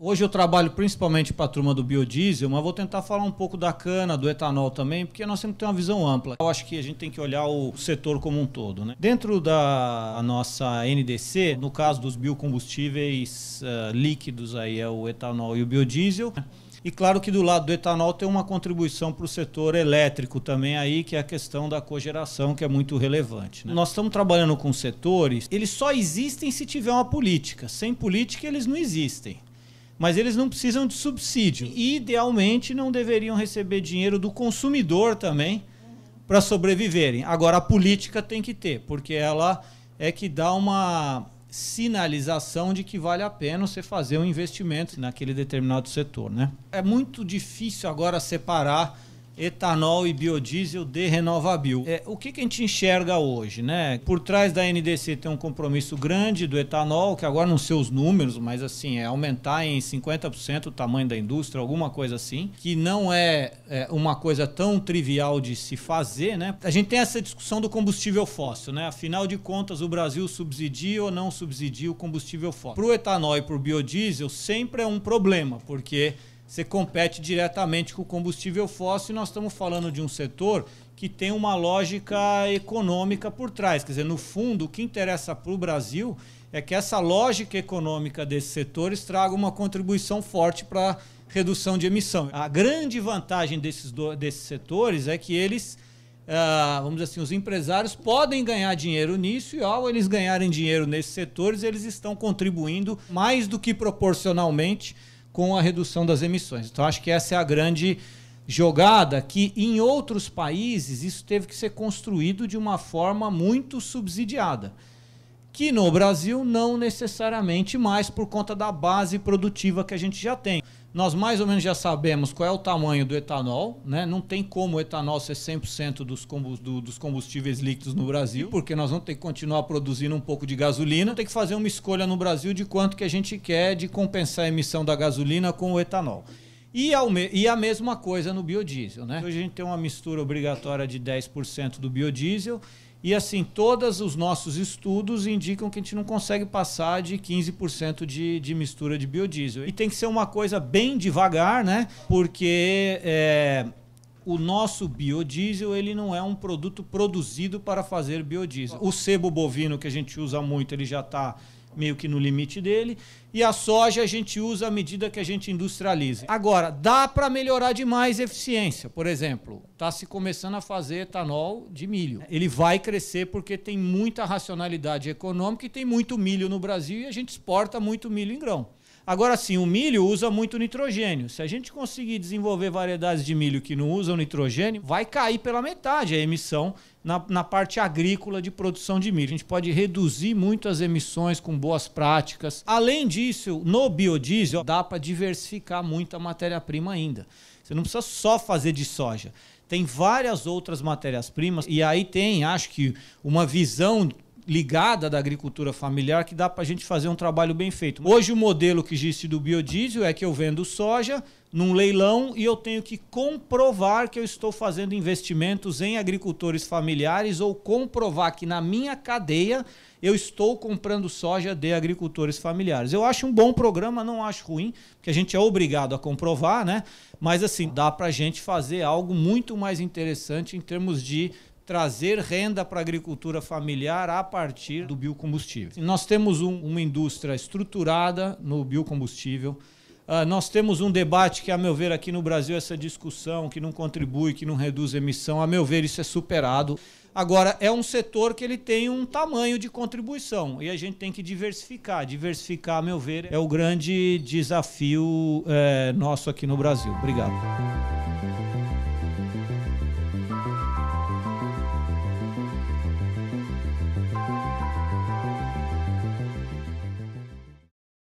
Hoje eu trabalho principalmente para a turma do biodiesel, mas vou tentar falar um pouco da cana, do etanol também, porque nós temos que ter uma visão ampla. Eu acho que a gente tem que olhar o setor como um todo. Né? Dentro da nossa NDC, no caso dos biocombustíveis uh, líquidos, aí é o etanol e o biodiesel. E claro que do lado do etanol tem uma contribuição para o setor elétrico também aí, que é a questão da cogeração, que é muito relevante. Né? Nós estamos trabalhando com setores, eles só existem se tiver uma política. Sem política, eles não existem mas eles não precisam de subsídio. E, idealmente, não deveriam receber dinheiro do consumidor também para sobreviverem. Agora, a política tem que ter, porque ela é que dá uma sinalização de que vale a pena você fazer um investimento naquele determinado setor. Né? É muito difícil agora separar etanol e biodiesel de Renovabil. É, o que, que a gente enxerga hoje, né? Por trás da NDC tem um compromisso grande do etanol, que agora não sei os números, mas assim, é aumentar em 50% o tamanho da indústria, alguma coisa assim, que não é, é, uma coisa tão trivial de se fazer, né? A gente tem essa discussão do combustível fóssil, né? Afinal de contas, o Brasil subsidia ou não subsidia o combustível fóssil. Para o etanol e para o biodiesel, sempre é um problema, porque você compete diretamente com o combustível fóssil e nós estamos falando de um setor que tem uma lógica econômica por trás. Quer dizer, no fundo, o que interessa para o Brasil é que essa lógica econômica desses setores traga uma contribuição forte para a redução de emissão. A grande vantagem desses, do, desses setores é que eles, ah, vamos dizer assim, os empresários podem ganhar dinheiro nisso e ao eles ganharem dinheiro nesses setores, eles estão contribuindo mais do que proporcionalmente com a redução das emissões. Então, acho que essa é a grande jogada que em outros países isso teve que ser construído de uma forma muito subsidiada. Que no Brasil não necessariamente mais por conta da base produtiva que a gente já tem. Nós mais ou menos já sabemos qual é o tamanho do etanol, né? Não tem como o etanol ser 100% dos, dos combustíveis líquidos no Brasil, porque nós vamos ter que continuar produzindo um pouco de gasolina. Tem que fazer uma escolha no Brasil de quanto que a gente quer de compensar a emissão da gasolina com o etanol. E, a mesma coisa no biodiesel, né? Hoje a gente tem uma mistura obrigatória de 10% do biodiesel e assim, todos os nossos estudos indicam que a gente não consegue passar de 15% de, de mistura de biodiesel. E tem que ser uma coisa bem devagar, né? Porque é, o nosso biodiesel ele não é um produto produzido para fazer biodiesel. O sebo bovino que a gente usa muito, ele já está meio que no limite dele. E a soja a gente usa à medida que a gente industrializa. Agora, dá para melhorar demais a eficiência. Por exemplo, está se começando a fazer etanol de milho. Ele vai crescer porque tem muita racionalidade econômica e tem muito milho no Brasil e a gente exporta muito milho em grão. Agora sim, o milho usa muito nitrogênio. Se a gente conseguir desenvolver variedades de milho que não usam nitrogênio, vai cair pela metade a emissão na, na parte agrícola de produção de milho. A gente pode reduzir muito as emissões com boas práticas. Além disso, no biodiesel dá para diversificar muito a matéria-prima ainda. Você não precisa só fazer de soja tem várias outras matérias-primas, e aí tem, acho que, uma visão ligada da agricultura familiar que dá para a gente fazer um trabalho bem feito. Hoje o modelo que existe do biodiesel é que eu vendo soja num leilão e eu tenho que comprovar que eu estou fazendo investimentos em agricultores familiares ou comprovar que na minha cadeia eu estou comprando soja de agricultores familiares. Eu acho um bom programa, não acho ruim, porque a gente é obrigado a comprovar, né? Mas assim, dá para a gente fazer algo muito mais interessante em termos de trazer renda para a agricultura familiar a partir do biocombustível. Nós temos um, uma indústria estruturada no biocombustível. Uh, nós temos um debate que, a meu ver, aqui no Brasil, essa discussão que não contribui, que não reduz emissão, a meu ver, isso é superado. Agora, é um setor que ele tem um tamanho de contribuição e a gente tem que diversificar. Diversificar, a meu ver, é o grande desafio é, nosso aqui no Brasil. Obrigado.